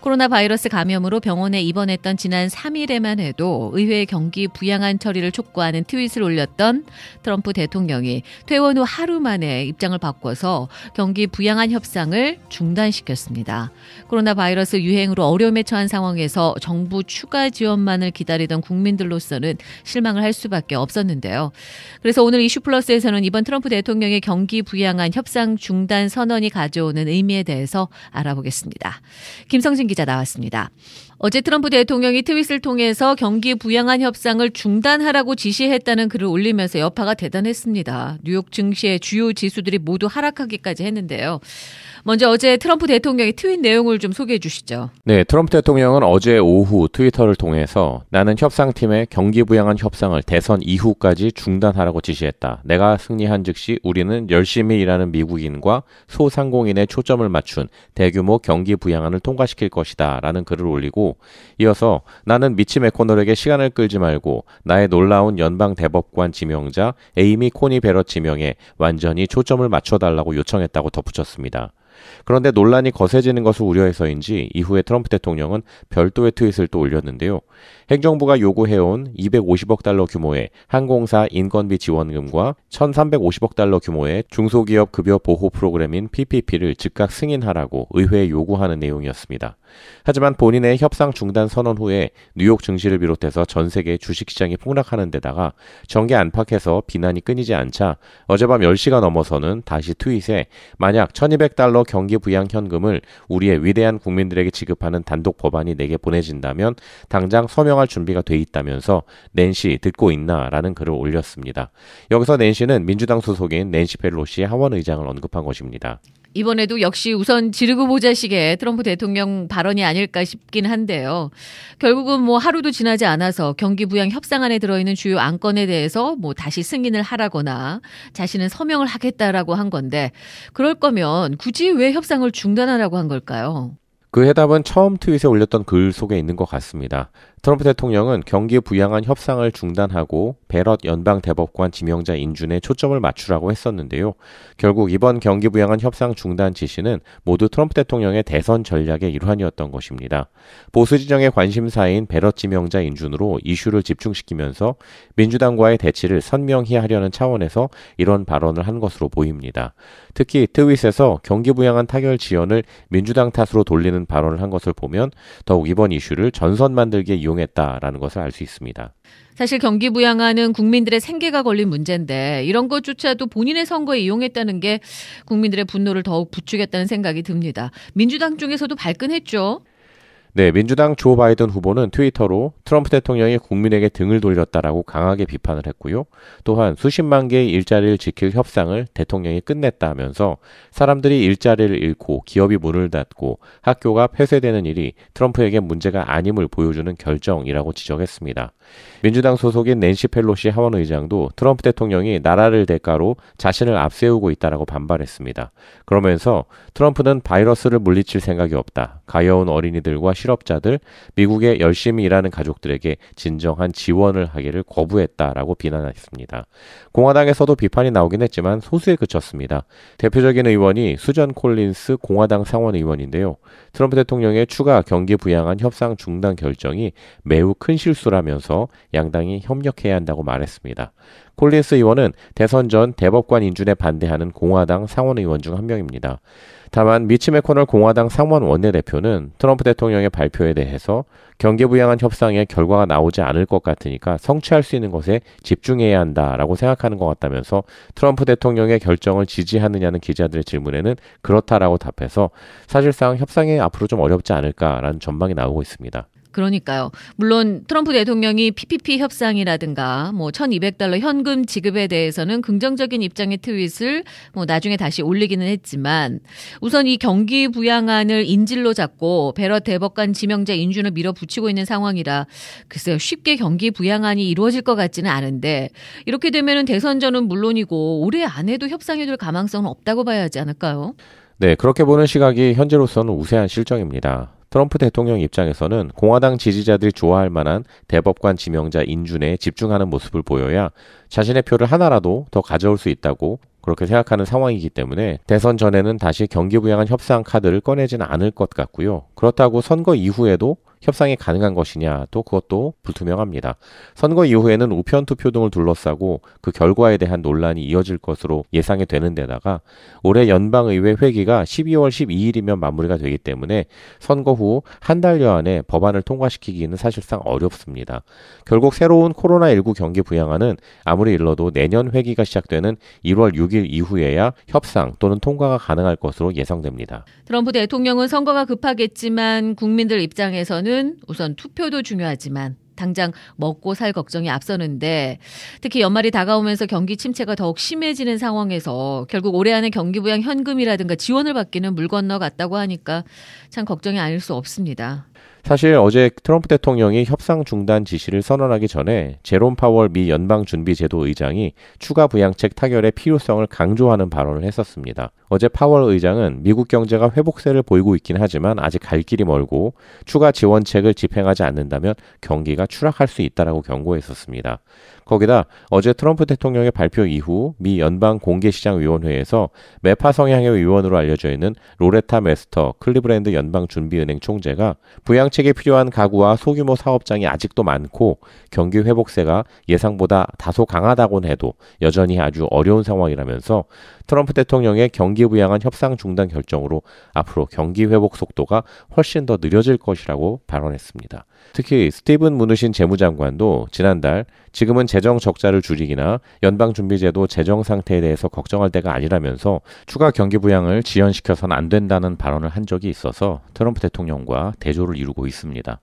코로나 바이러스 감염으로 병원에 입원했던 지난 3일에만 해도 의회 경기 부양안 처리를 촉구하는 트윗을 올렸던 트럼프 대통령이 퇴원 후 하루 만에 입장을 바꿔서 경기 부양안 협상을 중단시켰습니다. 코로나 바이러스 유행으로 어려움에 처한 상황에서 정부 추가 지원만을 기다리던 국민들로서는 실망을 할 수밖에 없었는데요. 그래서 오늘 이슈플러스에서는 이번 트럼프 대통령의 경기 부양안 협상 중단 선언이 가져오는 의미에 대해서 알아보겠습니다. 김성진 기자 나왔습니다. 어제 트럼프 대통령이 트윗을 통해서 경기 부양안 협상을 중단하라고 지시했다는 글을 올리면서 여파가 대단했습니다. 뉴욕 증시의 주요 지수들이 모두 하락하기까지 했는데요. 먼저 어제 트럼프 대통령의 트윗 내용을 좀 소개해 주시죠. 네, 트럼프 대통령은 어제 오후 트위터를 통해서 나는 협상팀에 경기 부양안 협상을 대선 이후까지 중단하라고 지시했다. 내가 승리한 즉시 우리는 열심히 일하는 미국인과 소상공인에 초점을 맞춘 대규모 경기 부양안을 통과시킬 것이다. 것이다 라는 글을 올리고 이어서 나는 미치 맥코널에게 시간을 끌지 말고 나의 놀라운 연방 대법관 지명자 에이미 코니 베러 지명에 완전히 초점을 맞춰달라고 요청했다고 덧붙였습니다. 그런데 논란이 거세지는 것을 우려해서인지 이후에 트럼프 대통령은 별도의 트윗을 또 올렸는데요. 행정부가 요구해온 250억 달러 규모의 항공사 인건비 지원금과 1,350억 달러 규모의 중소기업 급여 보호 프로그램인 PPP를 즉각 승인하라고 의회에 요구하는 내용이었습니다. 하지만 본인의 협상 중단 선언 후에 뉴욕 증시를 비롯해서 전 세계 주식시장이 폭락하는 데다가 정계 안팎에서 비난이 끊이지 않자 어젯밤 10시가 넘어서는 다시 트윗에 만약 1200달러 경기 부양 현금을 우리의 위대한 국민들에게 지급하는 단독 법안이 내게 보내진다면 당장 서명할 준비가 돼 있다면서 낸시 듣고 있나라는 글을 올렸습니다. 여기서 낸시는 민주당 소속인 낸시 펠로시 의 하원의장을 언급한 것입니다. 이번에도 역시 우선 지르고 보자식의 트럼프 대통령 발언이 아닐까 싶긴 한데요. 결국은 뭐 하루도 지나지 않아서 경기 부양 협상안에 들어있는 주요 안건에 대해서 뭐 다시 승인을 하라거나 자신은 서명을 하겠다라고 한 건데 그럴 거면 굳이 왜 협상을 중단하라고 한 걸까요? 그 해답은 처음 트윗에 올렸던 글 속에 있는 것 같습니다. 트럼프 대통령은 경기 부양안 협상을 중단하고 베럿 연방 대법관 지명자 인준에 초점을 맞추라고 했었는데요. 결국 이번 경기 부양안 협상 중단 지시는 모두 트럼프 대통령의 대선 전략의 일환이었던 것입니다. 보수 진영의 관심사인 베럿 지명자 인준으로 이슈를 집중시키면서 민주당과의 대치를 선명히 하려는 차원에서 이런 발언을 한 것으로 보입니다. 특히 트윗에서 경기 부양안 타결 지연을 민주당 탓으로 돌리는 발언을 한 것을 보면 더욱 이번 이슈를 전선 만들기에 이용했다라는 것을 알 수 있습니다. 사실 경기 부양하는 국민들의 생계가 걸린 문제인데 이런 것조차도 본인의 선거에 이용했다는 게 국민들의 분노를 더욱 부추겼다는 생각이 듭니다. 민주당 중에서도 발끈했죠. 네, 민주당 조 바이든 후보는 트위터로 트럼프 대통령이 국민에게 등을 돌렸다라고 강하게 비판을 했고요. 또한 수십만 개의 일자리를 지킬 협상을 대통령이 끝냈다면서 사람들이 일자리를 잃고 기업이 문을 닫고 학교가 폐쇄되는 일이 트럼프에게 문제가 아님을 보여주는 결정이라고 지적했습니다. 민주당 소속인 낸시 펠로시 하원 의장도 트럼프 대통령이 나라를 대가로 자신을 앞세우고 있다라고 반발했습니다. 그러면서 트럼프는 바이러스를 물리칠 생각이 없다. 가여운 어린이들과 실업자들, 미국에 열심히 일하는 가족 가족들에게 진정한 지원을 하기를 거부했다라고 비난했습니다. 공화당에서도 비판이 나오긴 했지만 소수에 그쳤습니다. 대표적인 의원이 수전 콜린스 공화당 상원 의원인데요. 트럼프 대통령의 추가 경기 부양한 협상 중단 결정이 매우 큰 실수라면서 양당이 협력해야 한다고 말했습니다. 콜린스 의원은 대선 전 대법관 인준에 반대하는 공화당 상원 의원 중 한 명입니다. 다만 미치 메코널 공화당 상원 원내대표는 트럼프 대통령의 발표에 대해서 경계 부양한 협상의 결과가 나오지 않을 것 같으니까 성취할 수 있는 것에 집중해야 한다라고 생각하는 것 같다면서 트럼프 대통령의 결정을 지지하느냐는 기자들의 질문에는 그렇다라고 답해서 사실상 협상이 앞으로 좀 어렵지 않을까라는 전망이 나오고 있습니다. 그러니까요. 물론 트럼프 대통령이 PPP 협상이라든가 뭐 1,200달러 현금 지급에 대해서는 긍정적인 입장의 트윗을 뭐 나중에 다시 올리기는 했지만 우선 이 경기 부양안을 인질로 잡고 베럿 대법관 지명자 인준을 밀어붙이고 있는 상황이라 글쎄요. 쉽게 경기 부양안이 이루어질 것 같지는 않은데 이렇게 되면은 대선 전은 물론이고 올해 안에도 협상이될 가능성은 없다고 봐야 하지 않을까요? 네, 그렇게 보는 시각이 현재로서는 우세한 실정입니다. 트럼프 대통령 입장에서는 공화당 지지자들이 좋아할 만한 대법관 지명자 인준에 집중하는 모습을 보여야 자신의 표를 하나라도 더 가져올 수 있다고 그렇게 생각하는 상황이기 때문에 대선 전에는 다시 경기부양안 협상 카드를 꺼내지는 않을 것 같고요. 그렇다고 선거 이후에도 협상이 가능한 것이냐 또 그것도 불투명합니다. 선거 이후에는 우편 투표 등을 둘러싸고 그 결과에 대한 논란이 이어질 것으로 예상이 되는 데다가 올해 연방의회 회기가 12월 12일이면 마무리가 되기 때문에 선거 후 한 달여 안에 법안을 통과시키기는 사실상 어렵습니다. 결국 새로운 코로나19 경기 부양안은 아무리 일러도 내년 회기가 시작되는 1월 6일 이후에야 협상 또는 통과가 가능할 것으로 예상됩니다. 트럼프 대통령은 선거가 급하겠지만 하지만 국민들 입장에서는 우선 투표도 중요하지만 당장 먹고 살 걱정이 앞서는데 특히 연말이 다가오면서 경기 침체가 더욱 심해지는 상황에서 결국 올해 안에 경기 부양 현금이라든가 지원을 받기는 물 건너 갔다고 하니까 참 걱정이 아닐 수 없습니다. 사실 어제 트럼프 대통령이 협상 중단 지시를 선언하기 전에 제롬 파월 미 연방준비제도 의장이 추가 부양책 타결의 필요성을 강조하는 발언을 했었습니다. 어제 파월 의장은 미국 경제가 회복세를 보이고 있긴 하지만 아직 갈 길이 멀고 추가 지원책을 집행하지 않는다면 경기가 추락할 수 있다라고 경고했었습니다. 거기다 어제 트럼프 대통령의 발표 이후 미 연방 공개시장위원회에서 메파 성향의 위원으로 알려져 있는 로레타 메스터 클리브랜드 연방 준비은행 총재가 부양책이 필요한 가구와 소규모 사업장이 아직도 많고 경기 회복세가 예상보다 다소 강하다곤 해도 여전히 아주 어려운 상황이라면서 트럼프 대통령의 경기 경기부 양안 협상 중단 결정으로 앞으로 경기 회복 속도가 훨씬 더 느려질 것이라고 발언했습니다. 특히 스티븐 문우신 재무장관도 지난달 지금은 재정 적자를 줄이기나 연방준비제도 재정 상태에 대해서 걱정할 때가 아니라면서 추가 경기 부양을 지연시켜선 안 된다는 발언을 한 적이 있어서 트럼프 대통령과 대조를 이루고 있습니다.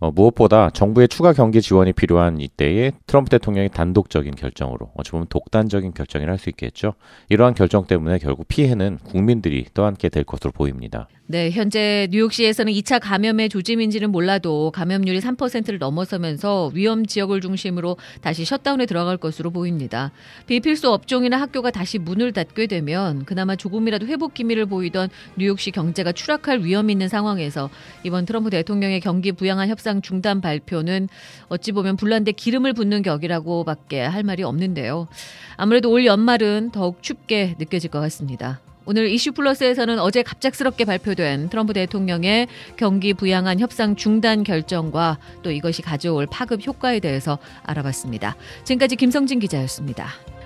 어, 무엇보다 정부의 추가 경기 지원이 필요한 이때에 트럼프 대통령이 단독적인 결정으로 어찌 보면 독단적인 결정이라 할수 있겠죠. 이러한 결정 때문에 결국 피해는 국민들이 떠안게 될 것으로 보입니다. 네, 현재 뉴욕시에서는 2차 감염의 조짐인지는 몰라도 감염률이 3%를 넘어서면서 위험 지역을 중심으로 다시 셧다운에 들어갈 것으로 보입니다. 비필수 업종이나 학교가 다시 문을 닫게 되면 그나마 조금이라도 회복 기미를 보이던 뉴욕시 경제가 추락할 위험이 있는 상황에서 이번 트럼프 대통령의 경기 부양안 협상 중단 발표는 어찌 보면 불란데 기름을 붓는 격이라고밖에 할 말이 없는데요. 아무래도 올 연말은 더욱 춥게 느껴질 것 같습니다. 오늘 이슈 플러스에서는 어제 갑작스럽게 발표된 트럼프 대통령의 경기 부양안 협상 중단 결정과 또 이것이 가져올 파급 효과에 대해서 알아봤습니다. 지금까지 김성진 기자였습니다.